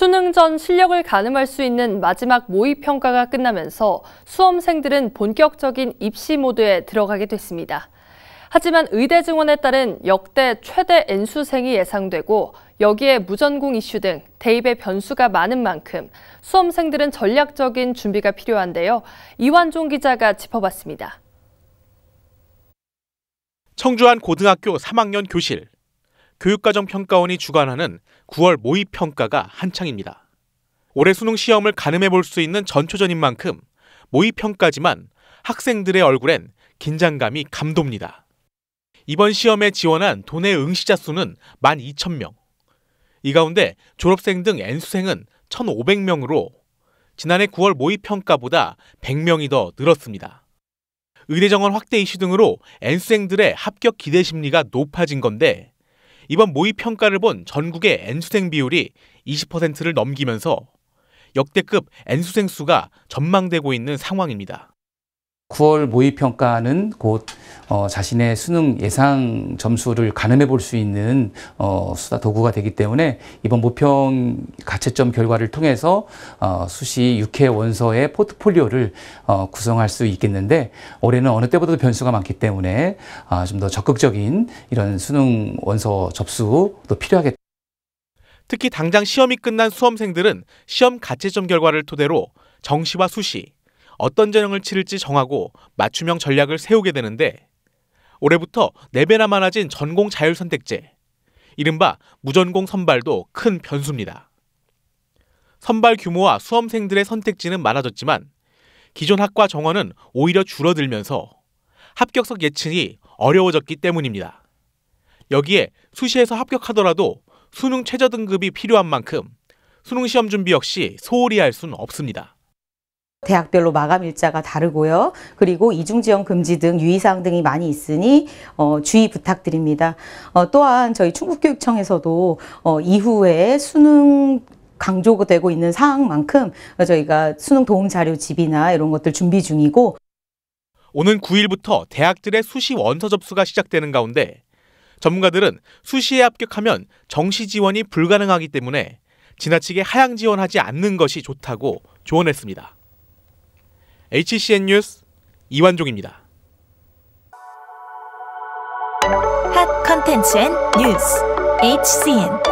수능 전 실력을 가늠할 수 있는 마지막 모의평가가 끝나면서 수험생들은 본격적인 입시 모드에 들어가게 됐습니다. 하지만 의대 증원에 따른 역대 최대 N수생이 예상되고 여기에 무전공 이슈 등 대입의 변수가 많은 만큼 수험생들은 전략적인 준비가 필요한데요. 이완종 기자가 짚어봤습니다. 청주한 고등학교 3학년 교실. 교육과정 평가원이 주관하는 9월 모의 평가가 한창입니다. 올해 수능 시험을 가늠해 볼 수 있는 전초전인 만큼 모의 평가지만 학생들의 얼굴엔 긴장감이 감돕니다. 이번 시험에 지원한 도내 응시자 수는 12,000명. 이 가운데 졸업생 등 N수생은 1,500명으로 지난해 9월 모의평가보다 100명이 더 늘었습니다. 의대 정원 확대 이슈 등으로 N수생들의 합격 기대 심리가 높아진 건데 이번 모의 평가를 본 전국의 N수생 비율이 20%를 넘기면서 역대급 N수생 수가 전망되고 있는 상황입니다. 9월 모의평가는 곧 어, 자신의 수능 예상 점수를 가늠해 볼 수 있는 어, 수다 도구가 되기 때문에 이번 모평 가채점 결과를 통해서 어, 수시 6회 원서의 포트폴리오를 어, 구성할 수 있겠는데 올해는 어느 때보다도 변수가 많기 때문에 아, 좀 더 적극적인 이런 수능 원서 접수도 필요하겠다. 특히 당장 시험이 끝난 수험생들은 시험 가채점 결과를 토대로 정시와 수시, 어떤 전형을 치를지 정하고 맞춤형 전략을 세우게 되는데 올해부터 4배나 많아진 전공 자율선택제, 이른바 무전공 선발도 큰 변수입니다. 선발 규모와 수험생들의 선택지는 많아졌지만 기존 학과 정원은 오히려 줄어들면서 합격석 예측이 어려워졌기 때문입니다. 여기에 수시에서 합격하더라도 수능 최저등급이 필요한 만큼 수능 시험 준비 역시 소홀히 할 수는 없습니다. 대학별로 마감 일자가 다르고요. 그리고 이중지원 금지 등 유의사항 등이 많이 있으니 어, 주의 부탁드립니다. 어, 또한 저희 충북교육청에서도 어, 이후에 수능 강조 되고 있는 사항만큼 저희가 수능 도움 자료 집이나 이런 것들 준비 중이고 오는 9일부터 대학들의 수시 원서 접수가 시작되는 가운데 전문가들은 수시에 합격하면 정시 지원이 불가능하기 때문에 지나치게 하향 지원하지 않는 것이 좋다고 조언했습니다. HCN 뉴스 이완종입니다. 핫 컨텐츠 앤 뉴스 HCN